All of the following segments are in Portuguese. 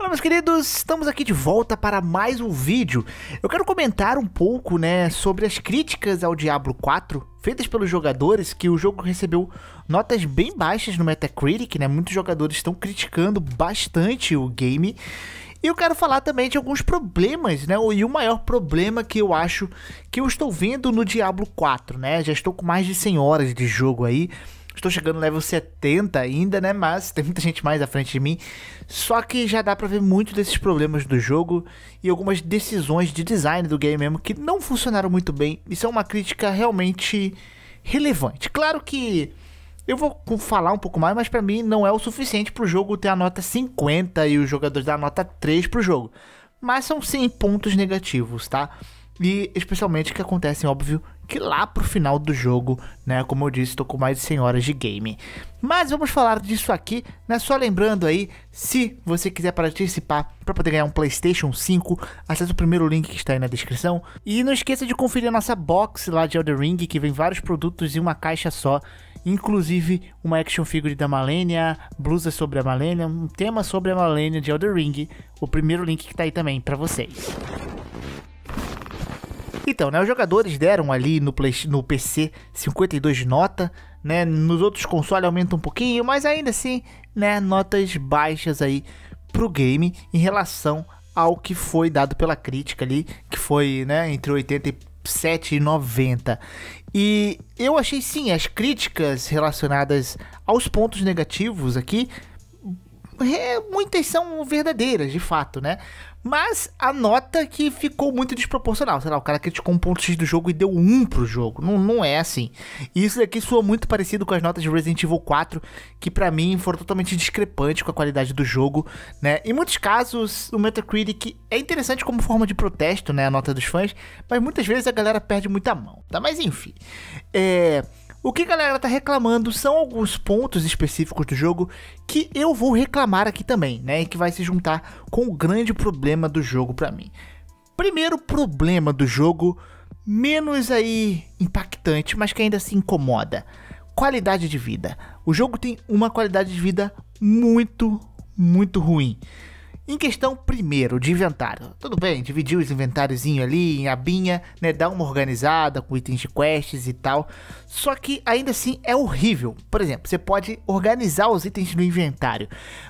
Olá meus queridos, estamos aqui de volta para mais um vídeo. Eu quero comentar um pouco, né, sobre as críticas ao Diablo 4 feitas pelos jogadores, que o jogo recebeu notas bem baixas no Metacritic, né? Muitos jogadores estão criticando bastante o game. E eu quero falar também de alguns problemas, né? E o maior problema que eu acho que eu estou vendo no Diablo 4, né? Já estou com mais de 100 horas de jogo aí. Estou chegando no level 70 ainda, né? Mas tem muita gente mais à frente de mim. Só que já dá pra ver muito desses problemas do jogo e algumas decisões de design do game mesmo que não funcionaram muito bem. Isso é uma crítica realmente relevante. Claro que eu vou falar um pouco mais, mas para mim não é o suficiente para o jogo ter a nota 50 e os jogadores dar a nota 3 para o jogo. Mas são sim pontos negativos, tá? E especialmente que acontecem, óbvio, que lá pro final do jogo, né? Como eu disse, tô com mais de 100 horas de game. Mas vamos falar disso aqui, né? Só lembrando aí, se você quiser participar para poder ganhar um PlayStation 5, acesse o primeiro link que está aí na descrição. E não esqueça de conferir a nossa box lá de Elder Ring, que vem vários produtos em uma caixa só inclusive uma action figure da Malenia, blusa sobre a Malenia, um tema sobre a Malenia de Elder Ring, o primeiro link que tá aí também para vocês. Então, né, os jogadores deram ali no, Play, no PC 52 de nota, né? Nos outros consoles aumenta um pouquinho, mas ainda assim, né, notas baixas aí pro game em relação ao que foi dado pela crítica ali, que foi, né, entre 87 e 90. E eu achei sim as críticas relacionadas aos pontos negativos aqui, é, muitas são verdadeiras, de fato, né? Mas a nota que ficou muito desproporcional. Sei lá, o cara criticou um ponto X do jogo e deu um pro jogo. Não, não é assim. E isso daqui soa muito parecido com as notas de Resident Evil 4, que para mim foram totalmente discrepantes com a qualidade do jogo, né? Em muitos casos, o Metacritic é interessante como forma de protesto, né? A nota dos fãs, mas muitas vezes a galera perde muita mão, tá? Mas enfim. É. O que a galera tá reclamando são alguns pontos específicos do jogo que eu vou reclamar aqui também, né? E que vai se juntar com o grande problema do jogo para mim. Primeiro problema do jogo, menos aí impactante, mas que ainda se incomoda. Qualidade de vida. O jogo tem uma qualidade de vida muito, muito ruim. Em questão primeiro de inventário, tudo bem, dividir os inventáriozinho ali em abinha, né, dar uma organizada com itens de quests e tal, só que ainda assim é horrível. Por exemplo, você pode organizar os itens no inventário,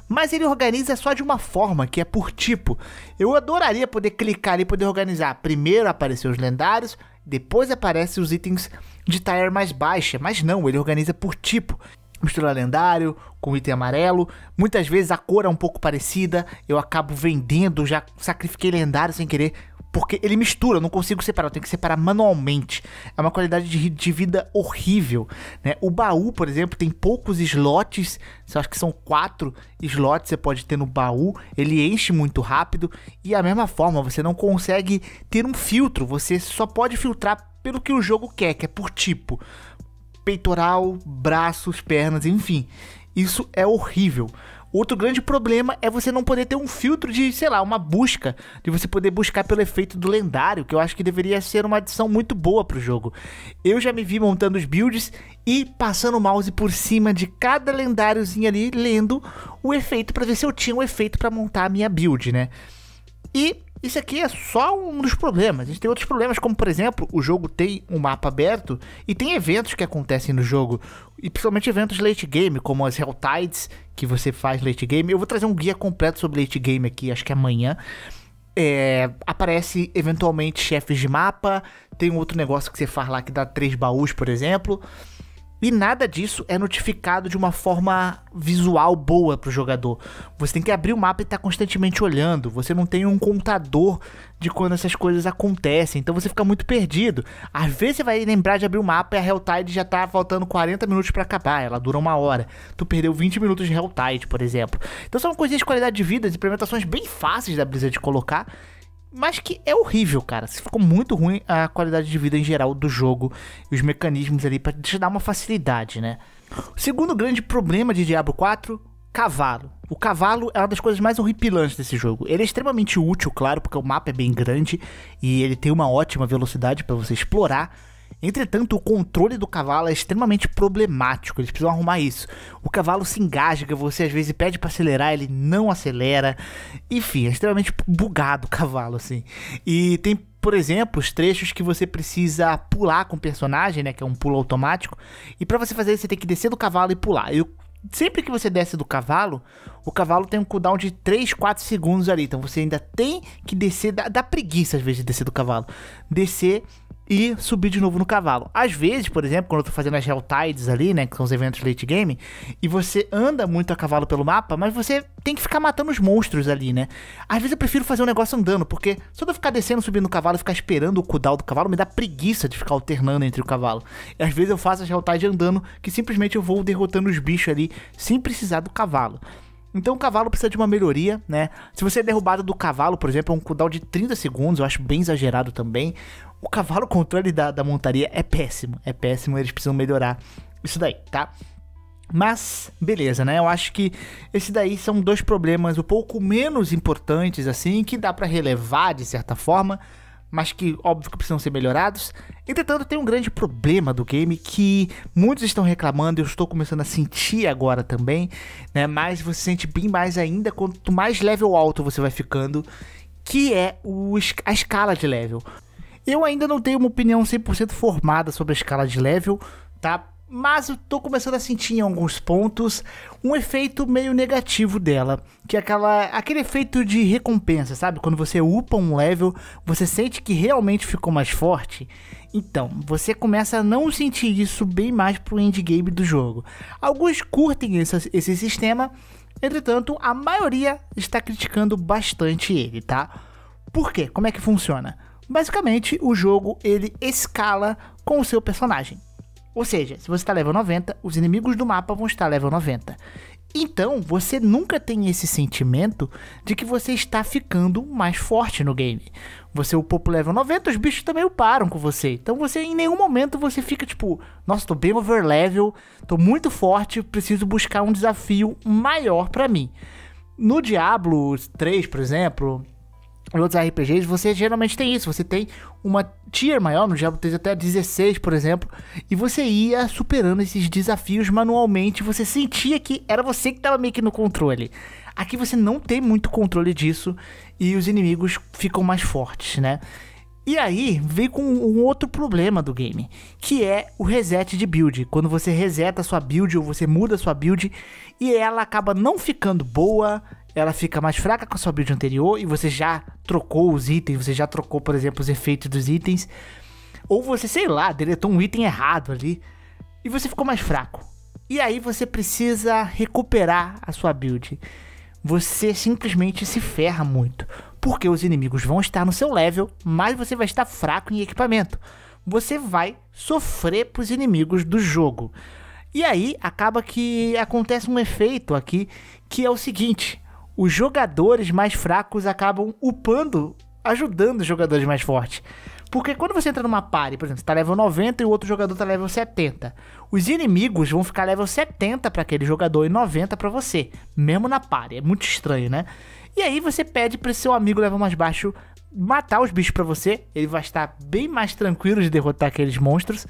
mas ele organiza só de uma forma, que é por tipo. Eu adoraria poder clicar ali e poder organizar. Primeiro aparecer os lendários, depois aparecem os itens de tier mais baixa, mas não, ele organiza por tipo mistura lendário com item amarelo. Muitas vezes a cor é um pouco parecida, eu acabo vendendo, já sacrifiquei lendário sem querer. Porque ele mistura, eu não consigo separar, eu tenho que separar manualmente. É uma qualidade de, de vida horrível. Né? O baú, por exemplo, tem poucos slots. Eu acho que são quatro slots que você pode ter no baú. Ele enche muito rápido. E a mesma forma, você não consegue ter um filtro. Você só pode filtrar pelo que o jogo quer, que é por tipo peitoral, braços, pernas, enfim. Isso é horrível. Outro grande problema é você não poder ter um filtro de, sei lá, uma busca, de você poder buscar pelo efeito do lendário, que eu acho que deveria ser uma adição muito boa pro jogo. Eu já me vi montando os builds e passando o mouse por cima de cada lendáriozinho ali, lendo o efeito para ver se eu tinha um efeito para montar a minha build, né? E isso aqui é só um dos problemas. A gente tem outros problemas, como por exemplo, o jogo tem um mapa aberto e tem eventos que acontecem no jogo, e principalmente eventos late game, como as Tides que você faz late game. Eu vou trazer um guia completo sobre late game aqui, acho que é amanhã. É, aparece eventualmente chefes de mapa, tem um outro negócio que você faz lá que dá três baús, por exemplo. E nada disso é notificado de uma forma visual boa para o jogador. Você tem que abrir o mapa e estar tá constantemente olhando. Você não tem um contador de quando essas coisas acontecem. Então você fica muito perdido. Às vezes você vai lembrar de abrir o mapa e a Helltide já tá faltando 40 minutos para acabar. Ela dura uma hora. Tu perdeu 20 minutos de Helltide, por exemplo. Então são coisinhas de qualidade de vida, implementações bem fáceis da Blizzard de colocar mas que é horrível, cara. Ficou muito ruim a qualidade de vida em geral do jogo e os mecanismos ali para te dar uma facilidade, né? O segundo grande problema de Diablo 4, cavalo. O cavalo é uma das coisas mais horripilantes desse jogo. Ele é extremamente útil, claro, porque o mapa é bem grande e ele tem uma ótima velocidade para você explorar Entretanto, o controle do cavalo é extremamente problemático, eles precisam arrumar isso. O cavalo se engasga, você às vezes pede para acelerar, ele não acelera. Enfim, é extremamente bugado o cavalo, assim. E tem, por exemplo, os trechos que você precisa pular com o personagem, né, que é um pulo automático. E para você fazer isso, você tem que descer do cavalo e pular. E o sempre que você desce do cavalo, o cavalo tem um cooldown de 3, 4 segundos ali. Então você ainda tem que descer, dá, dá preguiça às vezes de descer do cavalo. Descer e subir de novo no cavalo. Às vezes, por exemplo, quando eu tô fazendo as Tides ali, né, que são os eventos late game, e você anda muito a cavalo pelo mapa, mas você tem que ficar matando os monstros ali, né? Às vezes eu prefiro fazer um negócio andando, porque se eu ficar descendo, subindo no cavalo e ficar esperando o cooldown do cavalo, me dá preguiça de ficar alternando entre o cavalo. E às vezes eu faço as Tides andando, que simplesmente eu vou derrotando os bichos ali, sem precisar do cavalo. Então o cavalo precisa de uma melhoria, né? Se você é derrubado do cavalo, por exemplo, é um cooldown de 30 segundos, eu acho bem exagerado também. O cavalo controle da, da montaria é péssimo. É péssimo, eles precisam melhorar isso daí, tá? Mas, beleza, né? Eu acho que esse daí são dois problemas um pouco menos importantes, assim, que dá para relevar de certa forma, mas que, óbvio, que precisam ser melhorados. Entretanto, tem um grande problema do game que muitos estão reclamando, eu estou começando a sentir agora também, né? Mas você sente bem mais ainda quanto mais level alto você vai ficando, que é o, a escala de level. Eu ainda não tenho uma opinião 100% formada sobre a escala de level, tá? Mas eu tô começando a sentir em alguns pontos um efeito meio negativo dela, que é aquela, aquele efeito de recompensa, sabe? Quando você upa um level, você sente que realmente ficou mais forte. Então, você começa a não sentir isso bem mais pro endgame do jogo. Alguns curtem esse, esse sistema, entretanto, a maioria está criticando bastante ele, tá? Por quê? Como é que funciona? Basicamente, o jogo ele escala com o seu personagem. Ou seja, se você está level 90, os inimigos do mapa vão estar level 90. Então, você nunca tem esse sentimento de que você está ficando mais forte no game. Você upou pro level 90, os bichos também uparam com você. Então, você em nenhum momento você fica tipo, nossa, tô bem over level, tô muito forte, preciso buscar um desafio maior para mim. No Diablo 3, por exemplo, em outros RPGs, você geralmente tem isso. Você tem uma tier maior, no Diablo 3 até 16, por exemplo, e você ia superando esses desafios manualmente. Você sentia que era você que estava meio que no controle. Aqui você não tem muito controle disso e os inimigos ficam mais fortes, né? E aí vem com um outro problema do game, que é o reset de build. Quando você reseta a sua build ou você muda a sua build e ela acaba não ficando boa, ela fica mais fraca com a sua build anterior e você já trocou os itens, você já trocou, por exemplo, os efeitos dos itens, ou você, sei lá, deletou um item errado ali e você ficou mais fraco. E aí você precisa recuperar a sua build. Você simplesmente se ferra muito, porque os inimigos vão estar no seu level, mas você vai estar fraco em equipamento. Você vai sofrer para os inimigos do jogo. E aí acaba que acontece um efeito aqui que é o seguinte: os jogadores mais fracos acabam upando, ajudando os jogadores mais fortes. Porque quando você entra numa party, por exemplo, você tá level 90 e o outro jogador tá level 70. Os inimigos vão ficar level 70 para aquele jogador e 90 para você, mesmo na party. É muito estranho, né? E aí você pede para seu amigo level mais baixo matar os bichos para você, ele vai estar bem mais tranquilo de derrotar aqueles monstros.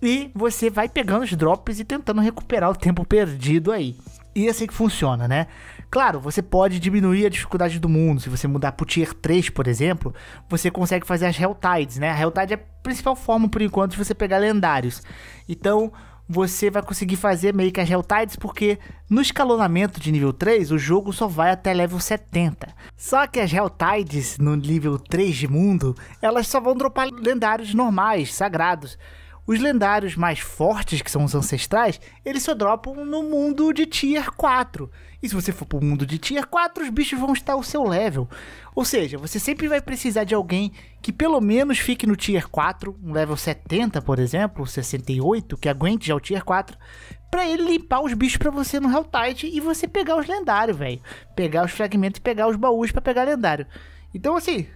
E você vai pegando os drops e tentando recuperar o tempo perdido aí e é assim que funciona, né? Claro, você pode diminuir a dificuldade do mundo. Se você mudar pro Tier 3, por exemplo, você consegue fazer as Helltides, né? A Helltide é a principal forma, por enquanto, de você pegar lendários. Então, você vai conseguir fazer meio que as Helltides, porque no escalonamento de nível 3, o jogo só vai até level 70. Só que as Helltides, no nível 3 de mundo, elas só vão dropar lendários normais, sagrados. Os lendários mais fortes, que são os ancestrais, eles só dropam no mundo de tier 4. E se você for pro mundo de tier 4, os bichos vão estar ao seu level. Ou seja, você sempre vai precisar de alguém que pelo menos fique no tier 4, um level 70, por exemplo, 68, que aguente já o tier 4, para ele limpar os bichos para você no Helltide e você pegar os lendários, velho. Pegar os fragmentos e pegar os baús para pegar lendário. Então, assim,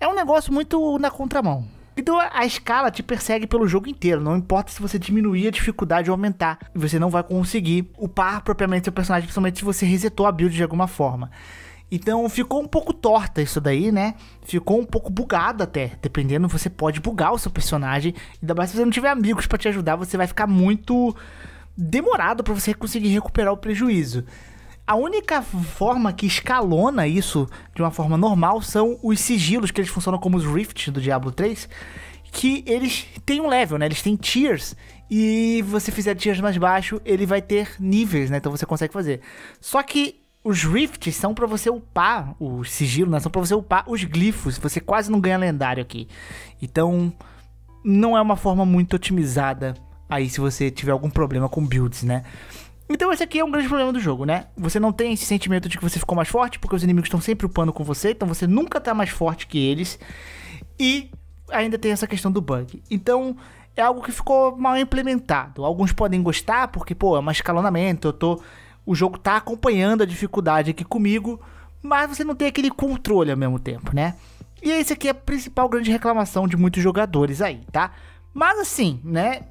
é um negócio muito na contramão. Então a escala te persegue pelo jogo inteiro, não importa se você diminuir a dificuldade ou aumentar, você não vai conseguir upar propriamente seu personagem, principalmente se você resetou a build de alguma forma. Então ficou um pouco torta isso daí, né? Ficou um pouco bugado até. Dependendo, você pode bugar o seu personagem. Ainda mais se você não tiver amigos para te ajudar, você vai ficar muito demorado para você conseguir recuperar o prejuízo. A única forma que escalona isso de uma forma normal são os sigilos, que eles funcionam como os rifts do Diablo 3, que eles têm um level, né? Eles têm tiers. E você fizer tiers mais baixo, ele vai ter níveis, né? Então você consegue fazer. Só que os rifts são para você upar os sigilos, né? São para você upar os glifos. Você quase não ganha lendário aqui. Então, não é uma forma muito otimizada aí se você tiver algum problema com builds, né? Então esse aqui é um grande problema do jogo, né? Você não tem esse sentimento de que você ficou mais forte, porque os inimigos estão sempre upando com você, então você nunca tá mais forte que eles. E ainda tem essa questão do bug. Então, é algo que ficou mal implementado. Alguns podem gostar, porque, pô, é um escalonamento, eu tô. O jogo tá acompanhando a dificuldade aqui comigo, mas você não tem aquele controle ao mesmo tempo, né? E esse aqui é a principal grande reclamação de muitos jogadores aí, tá? Mas assim, né?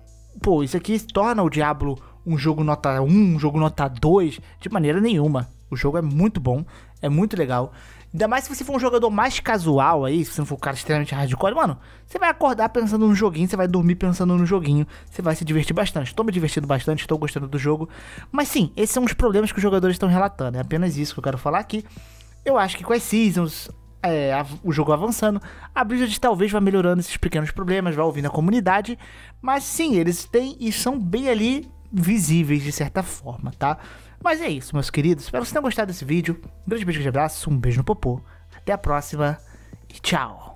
Pô, isso aqui torna o Diablo um jogo nota 1, um jogo nota 2, de maneira nenhuma. O jogo é muito bom, é muito legal. Ainda mais se você for um jogador mais casual aí, se você não for um cara extremamente hardcore, mano, você vai acordar pensando no joguinho, você vai dormir pensando no joguinho, você vai se divertir bastante. Estou me divertindo bastante, estou gostando do jogo. Mas sim, esses são os problemas que os jogadores estão relatando. É apenas isso que eu quero falar aqui. Eu acho que com as seasons, é, a, o jogo avançando, a Blizzard talvez vá melhorando esses pequenos problemas, vai ouvindo a comunidade. Mas sim, eles têm e são bem ali visíveis de certa forma, tá? Mas é isso, meus queridos. Espero que vocês tenham gostado desse vídeo. Um grande beijo, um grande abraço, um beijo no popô. Até a próxima e tchau!